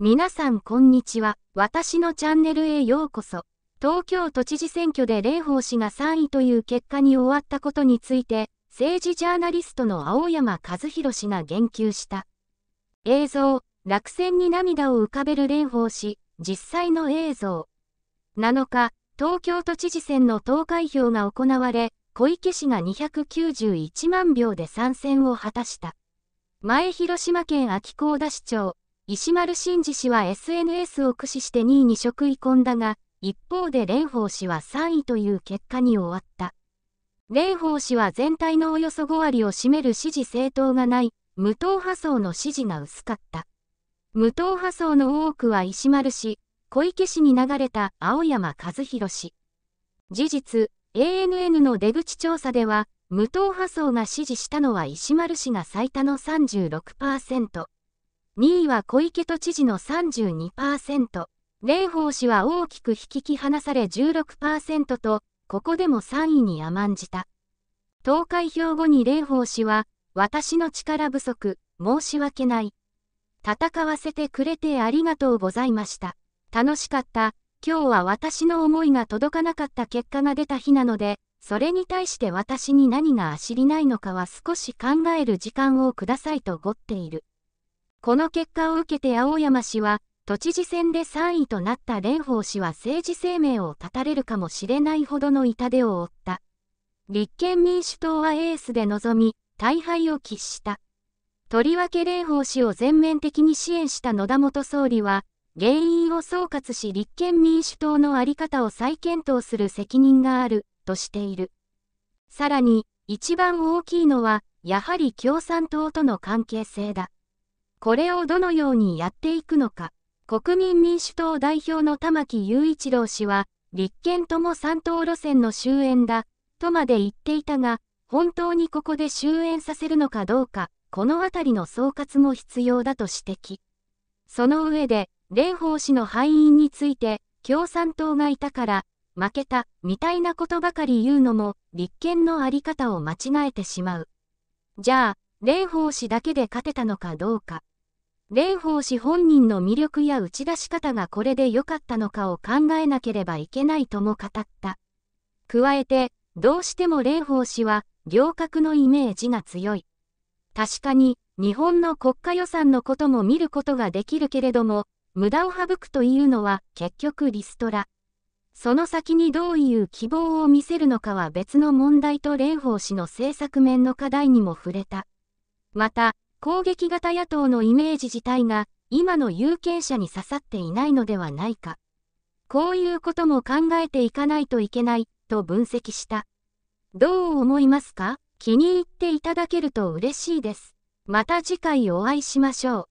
皆さんこんにちは。私のチャンネルへようこそ。東京都知事選挙で蓮舫氏が3位という結果に終わったことについて、政治ジャーナリストの青山和弘氏が言及した。映像、落選に涙を浮かべる蓮舫氏、実際の映像。7日、東京都知事選の投開票が行われ、小池氏が291万票で参戦を果たした。前広島県秋高田市長、石丸慎二氏は SNS を駆使して2位に食い込んだが、一方で蓮舫氏は3位という結果に終わった。蓮舫氏は全体のおよそ5割を占める支持政党がない、無党派層の支持が薄かった。無党派層の多くは石丸氏、小池氏に流れた青山和弘氏。事実、ANN の出口調査では、無党派層が支持したのは石丸氏が最多の36%。2位は小池都知事の32%、蓮舫氏は大きく引き離され16%と、ここでも3位に甘んじた。投開票後に蓮舫氏は、私の力不足、申し訳ない。戦わせてくれてありがとうございました。楽しかった。今日は私の思いが届かなかった結果が出た日なので、それに対して私に何があしりないのかは少し考える時間をくださいとごっている。この結果を受けて青山氏は、都知事選で3位となった蓮舫氏は政治生命を絶たれるかもしれないほどの痛手を負った。立憲民主党はエースで臨み、大敗を喫した。とりわけ蓮舫氏を全面的に支援した野田元総理は、原因を総括し立憲民主党の在り方を再検討する責任がある、としている。さらに、一番大きいのは、やはり共産党との関係性だ。これをどのようにやっていくのか。国民民主党代表の玉木雄一郎氏は、立憲とも三党路線の終焉だ、とまで言っていたが、本当にここで終焉させるのかどうか、このあたりの総括も必要だと指摘。その上で、蓮舫氏の敗因について、共産党がいたから、負けた、みたいなことばかり言うのも、立憲のあり方を間違えてしまう。じゃあ、蓮舫氏だけで勝てたのかどうか。蓮舫氏本人の魅力や打ち出し方がこれで良かったのかを考えなければいけないとも語った。加えて、どうしても蓮舫氏は、行革のイメージが強い。確かに、日本の国家予算のことも見ることができるけれども、無駄を省くというのは結局リストラ。その先にどういう希望を見せるのかは別の問題と蓮舫氏の政策面の課題にも触れた。また、攻撃型野党のイメージ自体が今の有権者に刺さっていないのではないか。こういうことも考えていかないといけないと分析した。どう思いますか気に入っていただけると嬉しいです。また次回お会いしましょう。